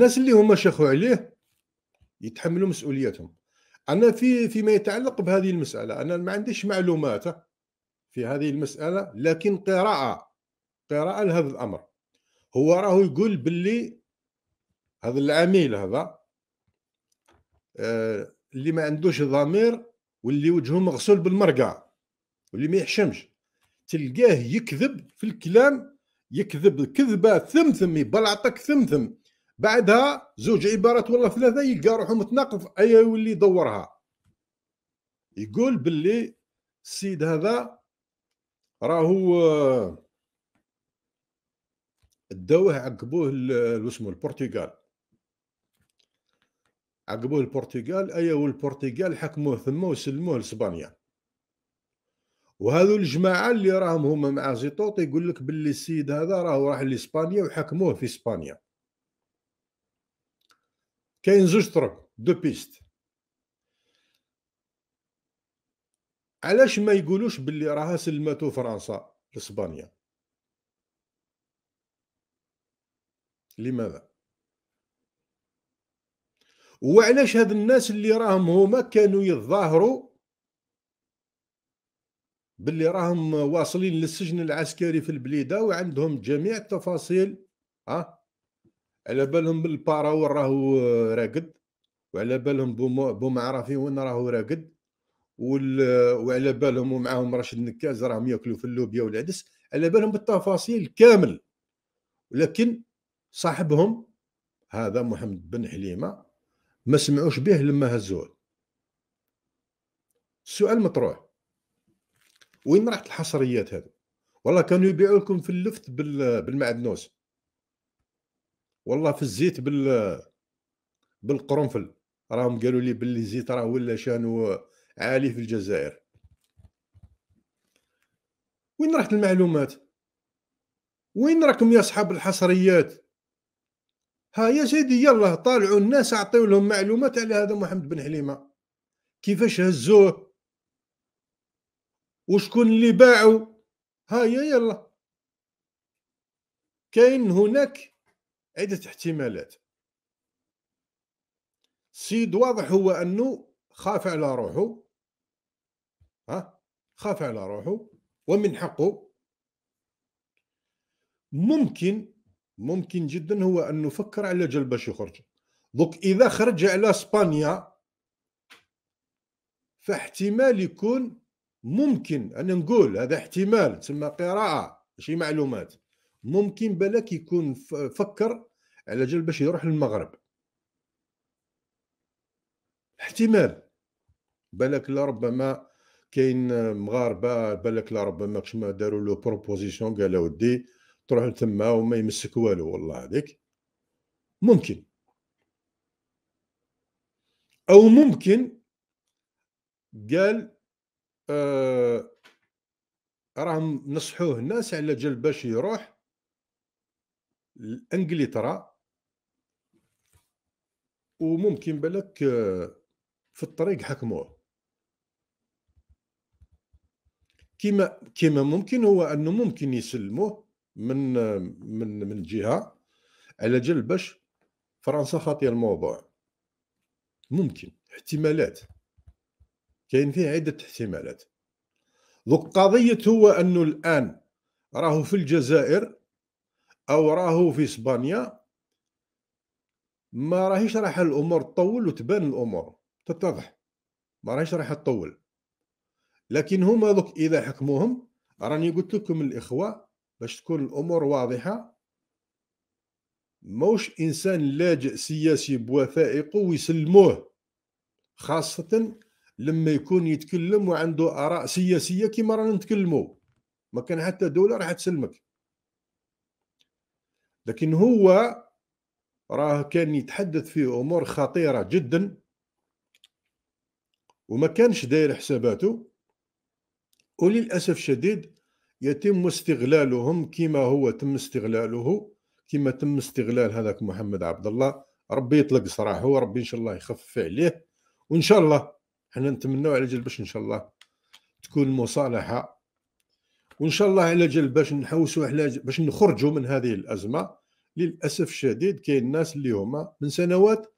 الناس اللي هما شخوا عليه يتحملوا مسؤوليتهم انا في فيما يتعلق بهذه المساله انا ما عنديش معلومات في هذه المساله لكن قراءه قراءه لهذا الامر هو راهو يقول باللي هذا العميل هذا آه، اللي ما عندوش ضمير واللي وجهه مغسول بالمرقع واللي ما يحشمش تلقاه يكذب في الكلام يكذب كذبه ثمثم يبلعطك ثمثم بعدها زوج عبارات والله ثلاثه يلقى روحو متناقض اي يولي يدورها يقول باللي السيد هذا راهو داوه عقبوه اسمه البرتغال عقبوه البرتغال ايا والبرتغال حكموه ثم وسلموه لاسبانيا وهذو الجماعه اللي راهم هما مع زيطوط يقول لك باللي السيد هذا راهو راح لاسبانيا وحكموه في اسبانيا كاين زوج طرق دو بيست علاش ما يقولوش باللي راها سلمتو فرنسا لاسبانيا لماذا وعلاش هاد الناس اللي راهم هما كانوا يظاهروا باللي راهم واصلين للسجن العسكري في البليده وعندهم جميع التفاصيل ها على بالهم بالبارا وين راهو راقد وعلى بالهم بومعرفي وين راهو راقد وعلى بالهم ومعاهم راشد نكاز راهم ياكلوا في اللوبيا والعدس على بالهم بالتفاصيل كامل ولكن صاحبهم هذا محمد بن حليمه ما سمعوش به لما هزوه السؤال مطروح وين راحت الحصريات هذه والله كانوا يبيعوا لكم في اللفت بالمعدنوس والله في الزيت بال بالقرنفل راهم قالوا لي باللي الزيت راه ولا شانو عالي في الجزائر وين راحت المعلومات وين راكم يا اصحاب الحصريات ها يا سيدي يلا طالعوا الناس اعطيو لهم معلومات على هذا محمد بن حليمه كيفاش هزوه وشكون اللي باعوا يا يلا كاين هناك عده احتمالات السيد واضح هو انه خاف على روحه ها خاف على روحه ومن حقه ممكن ممكن جدا هو انه فكر على جل باش يخرج دوك اذا خرج على اسبانيا فاحتمال يكون ممكن انا نقول هذا احتمال تسمى قراءه ماشي معلومات ممكن بالك يكون فكر على جال باش يروح للمغرب احتمال بالك لا ربما كاين مغاربه بالك لا ربما كشما داروا له بروبوزيسيون قال ودي تروح لتما وما يمسك والو والله هذيك ممكن او ممكن قال آه راهم نصحوه الناس على جال باش يروح لانجلترا وممكن بالك آه، في الطريق حكموه كما كما ممكن هو انه ممكن يسلموه من آه، من من جهه على جل باش فرنسا خاطيه الموضوع ممكن احتمالات كاين فيه عده احتمالات دوك قضيه هو انه الان راهو في الجزائر او راهو في اسبانيا ما راهيش راح الامور تطول وتبان الامور تتضح ما راهيش راح تطول لكن هما دوك اذا حكموهم راني قلت لكم الاخوه باش تكون الامور واضحه موش انسان لاجئ سياسي بوثائقه ويسلموه خاصه لما يكون يتكلم وعنده اراء سياسيه كما رانا نتكلموا ما كان حتى دوله راح تسلمك لكن هو راه كان يتحدث في امور خطيره جدا وما كانش داير حساباته وللاسف الشديد يتم استغلالهم كما هو تم استغلاله كما تم استغلال هذاك محمد عبد الله ربي يطلق صراحه ربي ان شاء الله يخفف عليه وان شاء الله حنا نتمنوا على جل باش ان شاء الله تكون مصالحه وان شاء الله على جال باش نحوسوا على باش نخرجوا من هذه الازمه للاسف الشديد كاين الناس اللي هما من سنوات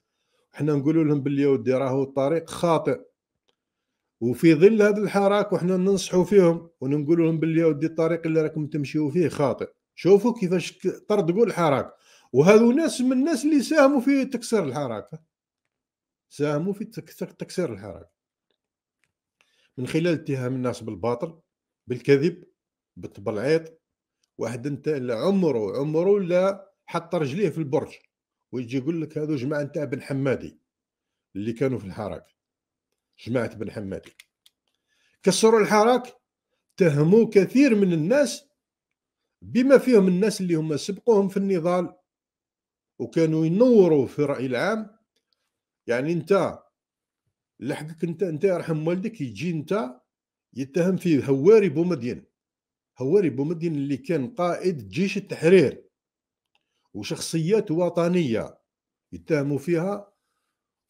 حنا نقولوا لهم باللي ودي راهو الطريق خاطئ وفي ظل هذا الحراك وحنا ننصحوا فيهم ونقولوا لهم باللي ودي الطريق اللي راكم تمشيو فيه خاطئ شوفوا كيفاش طردقوا الحراك وهذو ناس من الناس اللي ساهموا في تكسير الحراك ساهموا في تكسير الحراك من خلال اتهام الناس بالباطل بالكذب بالعيط واحد انت عمره عمره لا حط رجليه في البرج ويجي يقول لك هذو جماعه نتاع بن حمادي اللي كانوا في الحراك جماعه بن حمادي كسروا الحراك تهموا كثير من الناس بما فيهم الناس اللي هم سبقوهم في النضال وكانوا ينوروا في الراي العام يعني انت لحقك انت انت يرحم والدك يجي انت يتهم فيه هواري بومدين هواري بومدين اللي كان قائد جيش التحرير وشخصيات وطنيه يتهموا فيها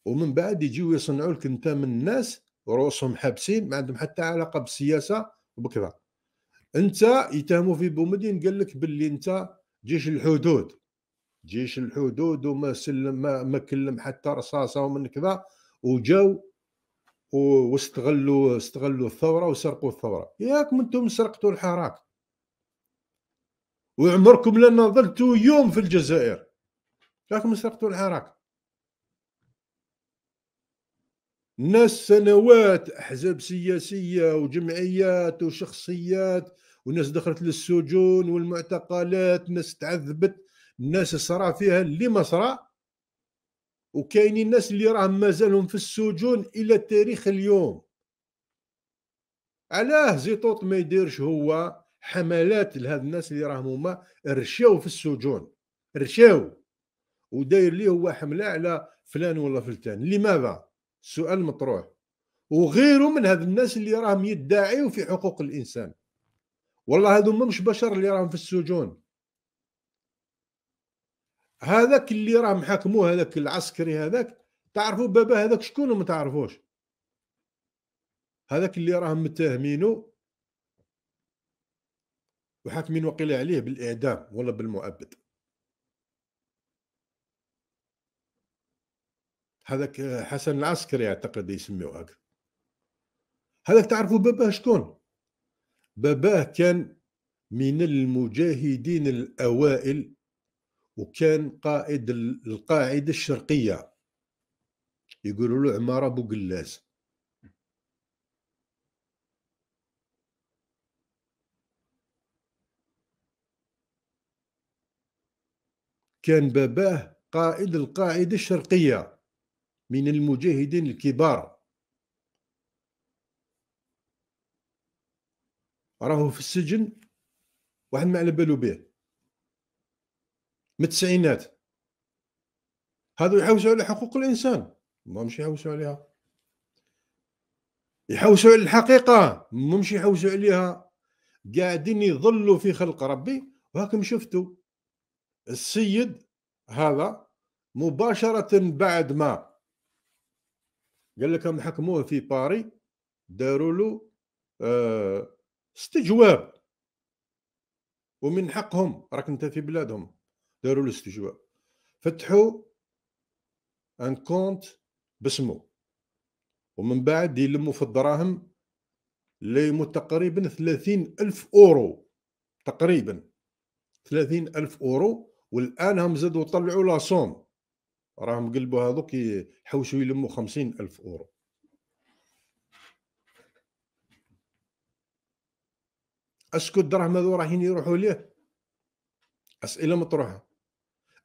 ومن بعد يجيو يصنعوا لك انت من الناس رؤوسهم حابسين ما عندهم حتى علاقه بالسياسه وبكذا انت يتهموا في بومدين قال لك باللي انت جيش الحدود جيش الحدود وما سلم ما, ما كلم حتى رصاصه ومن كذا وجاو واستغلوا استغلوا الثوره وسرقوا الثوره ياكم انتم سرقتوا الحراك وعمركم لا ظلتوا يوم في الجزائر ياكم سرقتوا الحراك ناس سنوات احزاب سياسيه وجمعيات وشخصيات وناس دخلت للسجون والمعتقلات ناس تعذبت الناس صرا فيها اللي ما صرا وكاينين الناس اللي راهم مازالهم في السجون الى تاريخ اليوم علاه زيطوط ما يديرش هو حملات لهاد الناس اللي راهم هما رشاو في السجون رشاو وداير ليه هو حمله على فلان ولا فلتان لماذا سؤال مطروح وغيره من هاد الناس اللي راهم يدعيو في حقوق الانسان والله هادو مش بشر اللي راهم في السجون هذاك اللي راه محاكموه هذاك العسكري هذاك تعرفوا بابا هذاك شكون ما تعرفوش هذاك اللي راهم متهمينو وحاكمين وقيل عليه بالاعدام ولا بالمؤبد هذاك حسن العسكري اعتقد يسميوه هكا هذاك تعرفوا باباه شكون باباه كان من المجاهدين الاوائل وكان قائد القاعده الشرقيه يقولوا له عمار ابو قلاس كان باباه قائد القاعده الشرقيه من المجاهدين الكبار راهو في السجن واحد ما على بالو به من التسعينات هادو يحوسوا على حقوق الانسان ما مش يحوسوا عليها يحوسوا على الحقيقه ما مش يحوسوا عليها قاعدين يظلوا في خلق ربي وهاكم شفتوا السيد هذا مباشره بعد ما قال لكم حكموه في باري داروا له آه، استجواب ومن حقهم راك انت في بلادهم داروا الاستجواب فتحوا ان كونت باسمه ومن بعد يلموا في الدراهم اللي يموت تقريبا ثلاثين ألف أورو تقريبا ثلاثين ألف أورو والآن هم زادوا طلعوا لاسوم راهم قلبوا هذوك يحوشوا يلموا خمسين ألف أورو اسكو الدراهم هذو رايحين يروحوا ليه اسئله مطروحه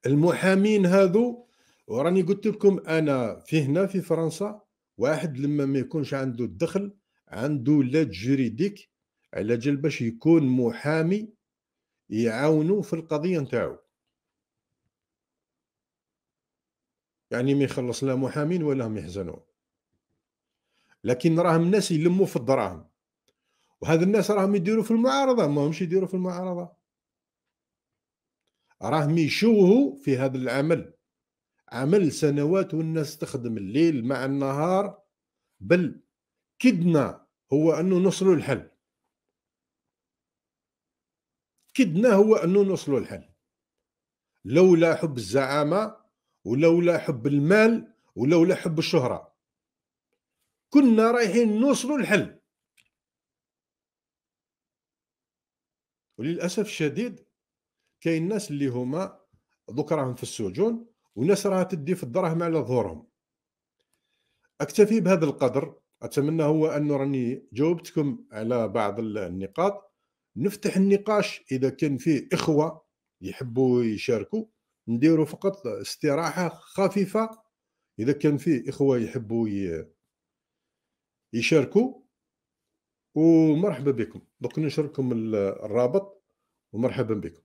المحامين هذو وراني قلت لكم انا في هنا في فرنسا واحد لما ما يكونش عنده الدخل عنده لاد جريديك على جال باش يكون محامي يعاونو في القضيه نتاعو يعني ما يخلص لا محامين ولا هم يحزنوا لكن راهم ناس يلموا في الدراهم وهذا الناس راهم يديروا في المعارضه ما همش يديروا في المعارضه راهم يشوهوا في هذا العمل عمل سنوات والناس تخدم الليل مع النهار بل كدنا هو انه نصل الحل كدنا هو انه نصل الحل لولا حب الزعامه ولولا حب المال ولولا حب الشهره كنا رايحين نوصل الحل وللاسف الشديد كاين الناس اللي هما دوك راهم في السجون وناس راها تدي في الدراهم على ظهورهم اكتفي بهذا القدر اتمنى هو أن راني جاوبتكم على بعض النقاط نفتح النقاش اذا كان فيه اخوه يحبوا يشاركوا نديروا فقط استراحه خفيفه اذا كان فيه اخوه يحبوا يشاركوا ومرحبا بكم دوك نشركم الرابط ومرحبا بكم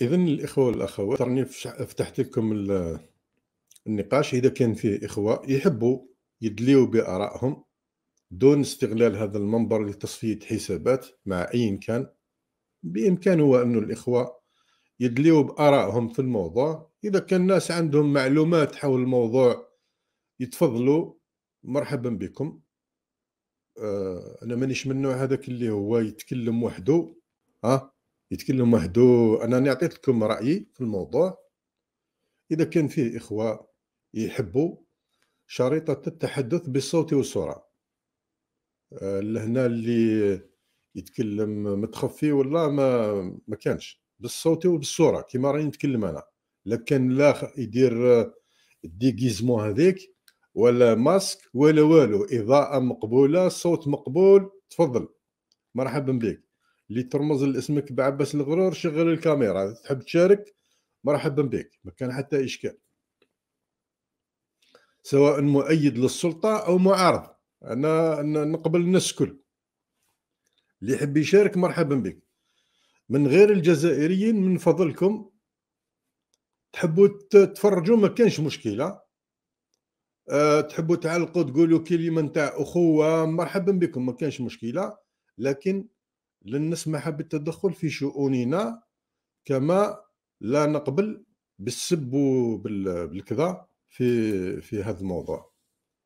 إذا الإخوة والأخوات راني فتحت لكم النقاش إذا كان فيه إخوة يحبوا يدليوا بآرائهم دون استغلال هذا المنبر لتصفية حسابات مع أي كان بإمكانه أن الإخوة يدليوا بآرائهم في الموضوع إذا كان الناس عندهم معلومات حول الموضوع يتفضلوا مرحبا بكم آه، أنا مانيش من النوع هذاك اللي هو يتكلم وحده ها يتكلم مهدوء انا نعطيت لكم رايي في الموضوع اذا كان فيه اخوه يحبوا شريطه التحدث بالصوت والصوره آه، لهنا اللي يتكلم متخفي ولا ما ما كانش بالصوت وبالصوره كيما راني نتكلم انا لكن لا يدير الديغيزمون هذيك ولا ماسك ولا والو اضاءه مقبوله صوت مقبول تفضل مرحبا بك اللي ترمز لاسمك بعباس الغرور شغل الكاميرا تحب تشارك مرحبا بك ما كان حتى اشكال سواء مؤيد للسلطه او معارض انا نقبل الناس الكل اللي يحب يشارك مرحبا بك من غير الجزائريين من فضلكم تحبوا تفرجوا ما كانش مشكله أه تحبوا تعلقوا تقولوا كلمه نتاع اخوه مرحبا بكم ما كانش مشكله لكن لن نسمح بالتدخل في شؤوننا كما لا نقبل بالسب وبالكذا في في هذا الموضوع